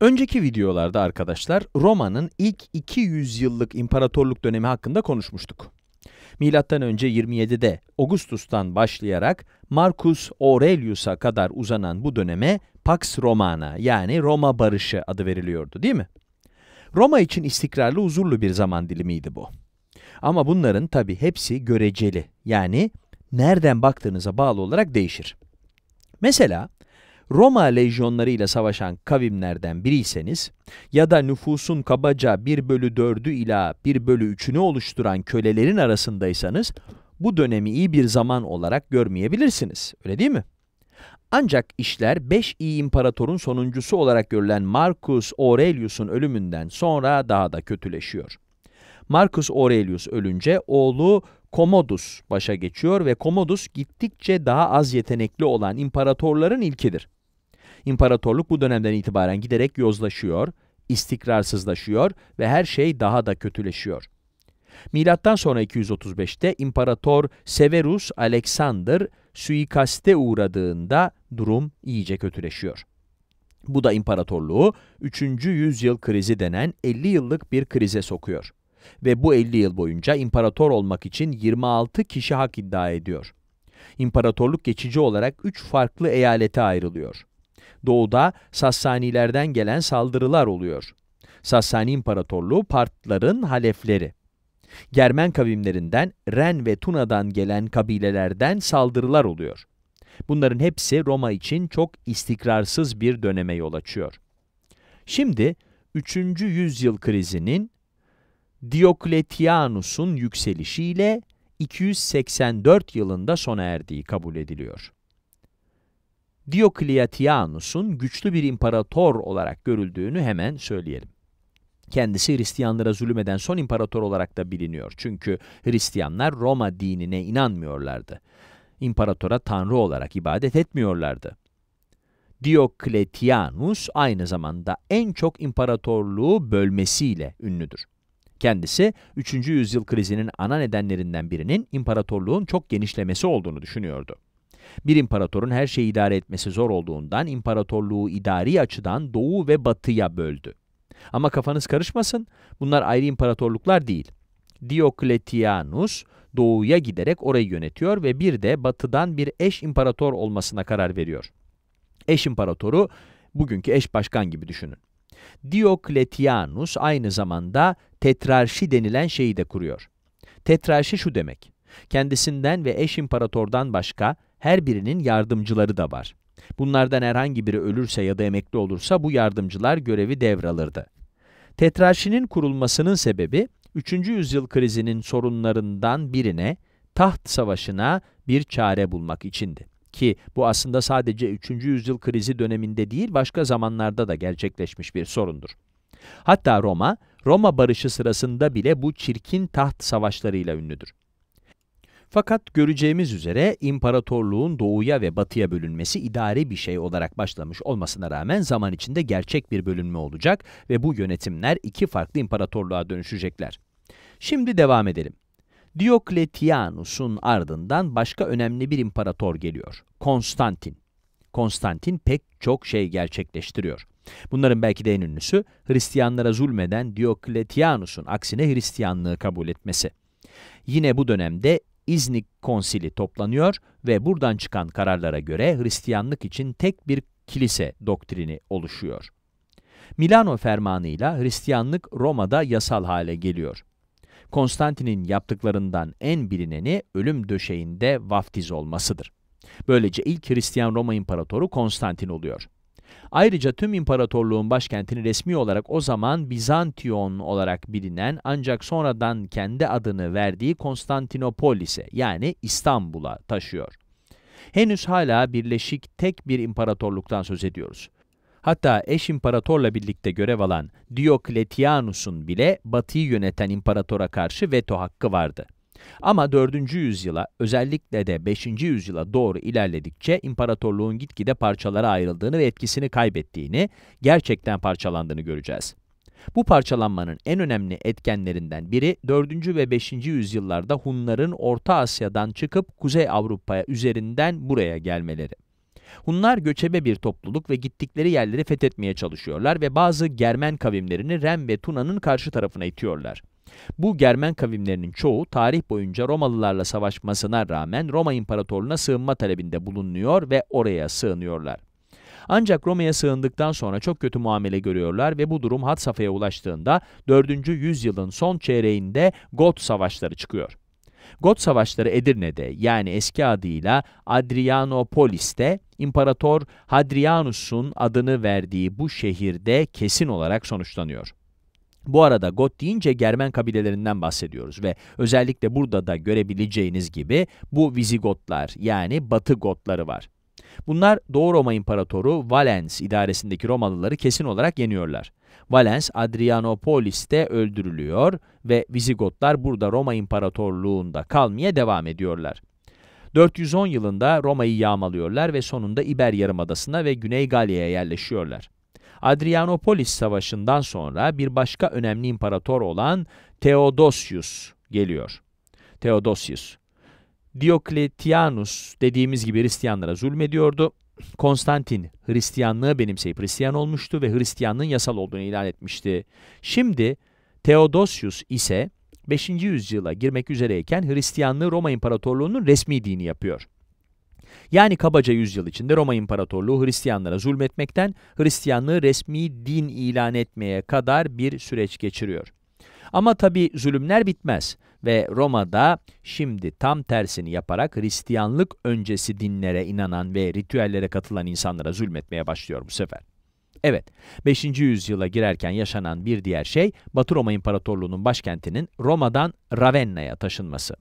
Önceki videolarda arkadaşlar Roma'nın ilk 200 yıllık imparatorluk dönemi hakkında konuşmuştuk. Milattan önce 27'de Augustus'tan başlayarak Marcus Aurelius'a kadar uzanan bu döneme Pax Romana yani Roma Barışı adı veriliyordu değil mi? Roma için istikrarlı huzurlu bir zaman dilimiydi bu. Ama bunların tabi hepsi göreceli yani nereden baktığınıza bağlı olarak değişir. Mesela Roma lejyonlarıyla savaşan kavimlerden biriyseniz ya da nüfusun kabaca 1 bölü 4'ü ila 1 bölü 3'ünü oluşturan kölelerin arasındaysanız bu dönemi iyi bir zaman olarak görmeyebilirsiniz. Öyle değil mi? Ancak işler 5 iyi imparatorun sonuncusu olarak görülen Marcus Aurelius'un ölümünden sonra daha da kötüleşiyor. Marcus Aurelius ölünce oğlu Commodus başa geçiyor ve Commodus gittikçe daha az yetenekli olan imparatorların ilkidir. İmparatorluk bu dönemden itibaren giderek yozlaşıyor, istikrarsızlaşıyor ve her şey daha da kötüleşiyor. Milattan sonra 235'te İmparator Severus Alexander suikaste uğradığında durum iyice kötüleşiyor. Bu da imparatorluğu 3. yüzyıl krizi denen 50 yıllık bir krize sokuyor. Ve bu 50 yıl boyunca imparator olmak için 26 kişi hak iddia ediyor. İmparatorluk geçici olarak 3 farklı eyalete ayrılıyor. Doğuda Sassanilerden gelen saldırılar oluyor. Sassani İmparatorluğu Partların halefleri. Germen kavimlerinden, Ren ve Tuna'dan gelen kabilelerden saldırılar oluyor. Bunların hepsi Roma için çok istikrarsız bir döneme yol açıyor. Şimdi 3. yüzyıl krizinin Diokletianus'un yükselişiyle 284 yılında sona erdiği kabul ediliyor. Diocletianus'un güçlü bir imparator olarak görüldüğünü hemen söyleyelim. Kendisi Hristiyanlara zulmeden son imparator olarak da biliniyor. Çünkü Hristiyanlar Roma dinine inanmıyorlardı. İmparatora tanrı olarak ibadet etmiyorlardı. Diokletianus aynı zamanda en çok imparatorluğu bölmesiyle ünlüdür. Kendisi 3. yüzyıl krizinin ana nedenlerinden birinin imparatorluğun çok genişlemesi olduğunu düşünüyordu. Bir imparatorun her şeyi idare etmesi zor olduğundan imparatorluğu idari açıdan doğu ve batıya böldü. Ama kafanız karışmasın, bunlar ayrı imparatorluklar değil. Diokletianus doğuya giderek orayı yönetiyor ve bir de batıdan bir eş imparator olmasına karar veriyor. Eş imparatoru bugünkü eş başkan gibi düşünün. Diokletianus aynı zamanda tetrarşi denilen şeyi de kuruyor. Tetrarşi şu demek, kendisinden ve eş imparatordan başka her birinin yardımcıları da var. Bunlardan herhangi biri ölürse ya da emekli olursa bu yardımcılar görevi devralırdı. Tetrarşinin kurulmasının sebebi, 3. yüzyıl krizinin sorunlarından birine, taht savaşına bir çare bulmak içindi. Ki bu aslında sadece 3. yüzyıl krizi döneminde değil, başka zamanlarda da gerçekleşmiş bir sorundur. Hatta Roma, Roma barışı sırasında bile bu çirkin taht savaşlarıyla ünlüdür. Fakat göreceğimiz üzere imparatorluğun doğuya ve batıya bölünmesi idari bir şey olarak başlamış olmasına rağmen zaman içinde gerçek bir bölünme olacak ve bu yönetimler iki farklı imparatorluğa dönüşecekler. Şimdi devam edelim. Diokletianus'un ardından başka önemli bir imparator geliyor. Konstantin. Konstantin pek çok şey gerçekleştiriyor. Bunların belki de en ünlüsü Hristiyanlara zulmeden Diokletianus'un aksine Hristiyanlığı kabul etmesi. Yine bu dönemde İznik Konsili toplanıyor ve buradan çıkan kararlara göre Hristiyanlık için tek bir kilise doktrini oluşuyor. Milano fermanıyla Hristiyanlık Roma'da yasal hale geliyor. Konstantin'in yaptıklarından en bilineni ölüm döşeğinde vaftiz olmasıdır. Böylece ilk Hristiyan Roma İmparatoru Konstantin oluyor. Ayrıca tüm imparatorluğun başkentini resmi olarak o zaman Bizantiyon olarak bilinen ancak sonradan kendi adını verdiği Konstantinopolis'e yani İstanbul'a taşıyor. Henüz hala birleşik tek bir imparatorluktan söz ediyoruz. Hatta eş imparatorla birlikte görev alan Diokletianus'un bile Batı'yı yöneten imparatora karşı veto hakkı vardı. Ama 4. yüzyıla özellikle de 5. yüzyıla doğru ilerledikçe imparatorluğun gitgide parçalara ayrıldığını ve etkisini kaybettiğini, gerçekten parçalandığını göreceğiz. Bu parçalanmanın en önemli etkenlerinden biri 4. ve 5. yüzyıllarda Hunların Orta Asya'dan çıkıp Kuzey Avrupa'ya üzerinden buraya gelmeleri. Hunlar göçebe bir topluluk ve gittikleri yerleri fethetmeye çalışıyorlar ve bazı Germen kavimlerini Rem ve Tuna'nın karşı tarafına itiyorlar. Bu Germen kavimlerinin çoğu tarih boyunca Romalılarla savaşmasına rağmen Roma İmparatorluğu'na sığınma talebinde bulunuyor ve oraya sığınıyorlar. Ancak Roma'ya sığındıktan sonra çok kötü muamele görüyorlar ve bu durum had safhaya ulaştığında 4. yüzyılın son çeyreğinde Got savaşları çıkıyor. Got savaşları Edirne'de yani eski adıyla Adrianopolis'te İmparator Hadrianus'un adını verdiği bu şehirde kesin olarak sonuçlanıyor. Bu arada Got deyince Germen kabilelerinden bahsediyoruz ve özellikle burada da görebileceğiniz gibi bu Vizigotlar yani Batı Gotları var. Bunlar Doğu Roma İmparatoru Valens idaresindeki Romalıları kesin olarak yeniyorlar. Valens Adrianopolis'te öldürülüyor ve Vizigotlar burada Roma İmparatorluğu'nda kalmaya devam ediyorlar. 410 yılında Roma'yı yağmalıyorlar ve sonunda İber Yarımadası'na ve Güney Galya'ya yerleşiyorlar. Adrianopolis Savaşı'ndan sonra bir başka önemli imparator olan Theodosius geliyor. Theodosius. Diokletianus dediğimiz gibi Hristiyanlara zulmediyordu. Konstantin Hristiyanlığı benimseyip Hristiyan olmuştu ve Hristiyanlığın yasal olduğunu ilan etmişti. Şimdi Theodosius ise 5. yüzyıla girmek üzereyken Hristiyanlığı Roma İmparatorluğu'nun resmi dini yapıyor. Yani kabaca 100 yıl içinde Roma İmparatorluğu Hristiyanlara zulmetmekten Hristiyanlığı resmi din ilan etmeye kadar bir süreç geçiriyor. Ama tabi zulümler bitmez ve Roma'da şimdi tam tersini yaparak Hristiyanlık öncesi dinlere inanan ve ritüellere katılan insanlara zulmetmeye başlıyor bu sefer. Evet, 5. yüzyıla girerken yaşanan bir diğer şey Batı Roma İmparatorluğu'nun başkentinin Roma'dan Ravenna'ya taşınması.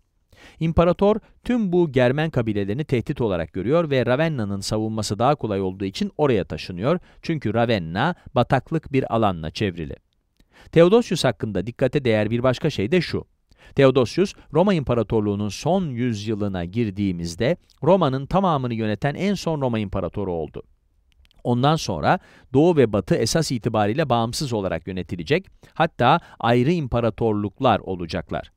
İmparator tüm bu Germen kabilelerini tehdit olarak görüyor ve Ravenna'nın savunması daha kolay olduğu için oraya taşınıyor. Çünkü Ravenna bataklık bir alanla çevrili. Theodosius hakkında dikkate değer bir başka şey de şu. Theodosius, Roma İmparatorluğu'nun son yüzyılına girdiğimizde Roma'nın tamamını yöneten en son Roma İmparatoru oldu. Ondan sonra Doğu ve Batı esas itibariyle bağımsız olarak yönetilecek, hatta ayrı imparatorluklar olacaklar.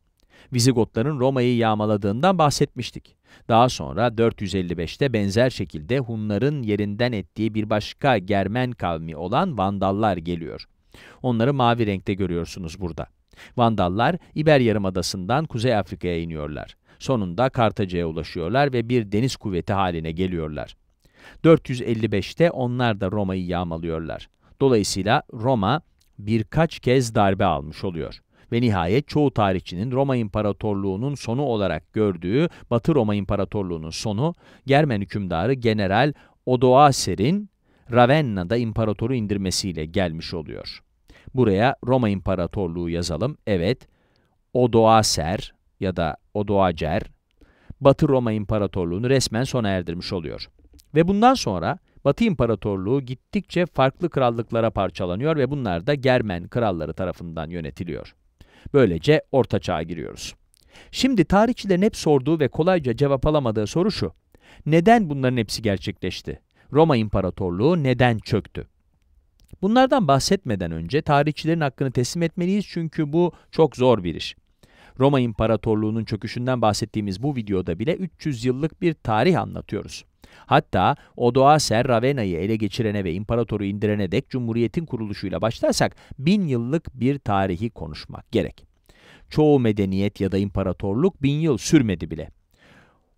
Vizigotların Roma'yı yağmaladığından bahsetmiştik. Daha sonra 455'te benzer şekilde Hunların yerinden ettiği bir başka Germen kavmi olan Vandallar geliyor. Onları mavi renkte görüyorsunuz burada. Vandallar İber Yarımadası'ndan Kuzey Afrika'ya iniyorlar. Sonunda Kartaca'ya ulaşıyorlar ve bir deniz kuvveti haline geliyorlar. 455'te onlar da Roma'yı yağmalıyorlar. Dolayısıyla Roma birkaç kez darbe almış oluyor ve nihayet çoğu tarihçinin Roma İmparatorluğu'nun sonu olarak gördüğü Batı Roma İmparatorluğu'nun sonu, Germen hükümdarı General Odoacer'in Ravenna'da imparatoru indirmesiyle gelmiş oluyor. Buraya Roma İmparatorluğu yazalım. Evet, Odoacer ya da Odoacer, Batı Roma İmparatorluğu'nu resmen sona erdirmiş oluyor. Ve bundan sonra Batı İmparatorluğu gittikçe farklı krallıklara parçalanıyor ve bunlar da Germen kralları tarafından yönetiliyor. Böylece orta çağa giriyoruz. Şimdi tarihçilerin hep sorduğu ve kolayca cevap alamadığı soru şu. Neden bunların hepsi gerçekleşti? Roma İmparatorluğu neden çöktü? Bunlardan bahsetmeden önce tarihçilerin hakkını teslim etmeliyiz çünkü bu çok zor bir iş. Roma İmparatorluğu'nun çöküşünden bahsettiğimiz bu videoda bile 300 yıllık bir tarih anlatıyoruz. Hatta Odoacer Ravena'yı ele geçirene ve imparatoru indirene dek Cumhuriyet'in kuruluşuyla başlarsak bin yıllık bir tarihi konuşmak gerek. Çoğu medeniyet ya da imparatorluk bin yıl sürmedi bile.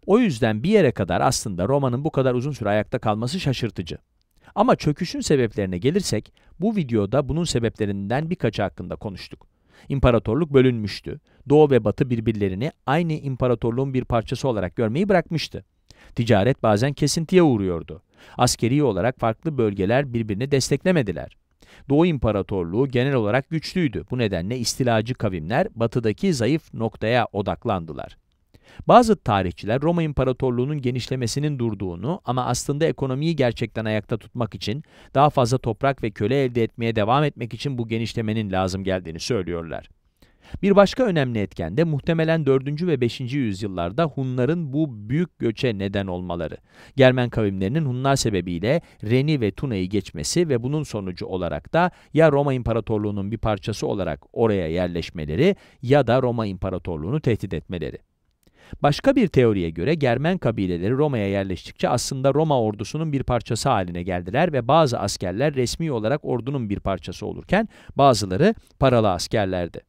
O yüzden bir yere kadar aslında Roma'nın bu kadar uzun süre ayakta kalması şaşırtıcı. Ama çöküşün sebeplerine gelirsek, bu videoda bunun sebeplerinden birkaçı hakkında konuştuk. İmparatorluk bölünmüştü. Doğu ve Batı birbirlerini aynı imparatorluğun bir parçası olarak görmeyi bırakmıştı. Ticaret bazen kesintiye uğruyordu. Askeri olarak farklı bölgeler birbirini desteklemediler. Doğu İmparatorluğu genel olarak güçlüydü. Bu nedenle istilacı kavimler batıdaki zayıf noktaya odaklandılar. Bazı tarihçiler Roma İmparatorluğu'nun genişlemesinin durduğunu ama aslında ekonomiyi gerçekten ayakta tutmak için daha fazla toprak ve köle elde etmeye devam etmek için bu genişlemenin lazım geldiğini söylüyorlar. Bir başka önemli etken de muhtemelen 4. ve 5. yüzyıllarda Hunların bu büyük göçe neden olmaları. Germen kavimlerinin Hunlar sebebiyle Reni ve Tuna'yı geçmesi ve bunun sonucu olarak da ya Roma İmparatorluğu'nun bir parçası olarak oraya yerleşmeleri ya da Roma İmparatorluğu'nu tehdit etmeleri. Başka bir teoriye göre Germen kabileleri Roma'ya yerleştikçe aslında Roma ordusunun bir parçası haline geldiler ve bazı askerler resmi olarak ordunun bir parçası olurken bazıları paralı askerlerdi.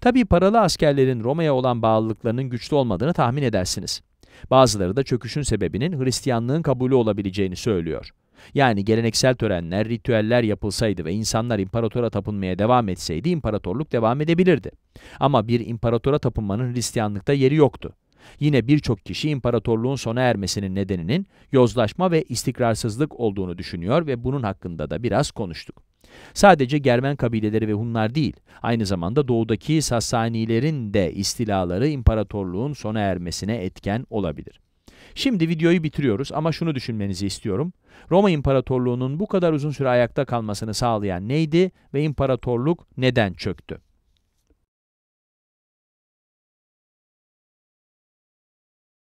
Tabi paralı askerlerin Roma'ya olan bağlılıklarının güçlü olmadığını tahmin edersiniz. Bazıları da çöküşün sebebinin Hristiyanlığın kabulü olabileceğini söylüyor. Yani geleneksel törenler, ritüeller yapılsaydı ve insanlar imparatora tapınmaya devam etseydi imparatorluk devam edebilirdi. Ama bir imparatora tapınmanın Hristiyanlıkta yeri yoktu. Yine birçok kişi imparatorluğun sona ermesinin nedeninin yozlaşma ve istikrarsızlık olduğunu düşünüyor ve bunun hakkında da biraz konuştuk. Sadece Germen kabileleri ve Hunlar değil, aynı zamanda doğudaki Sasanilerin de istilaları imparatorluğun sona ermesine etken olabilir. Şimdi videoyu bitiriyoruz ama şunu düşünmenizi istiyorum. Roma İmparatorluğu'nun bu kadar uzun süre ayakta kalmasını sağlayan neydi ve imparatorluk neden çöktü?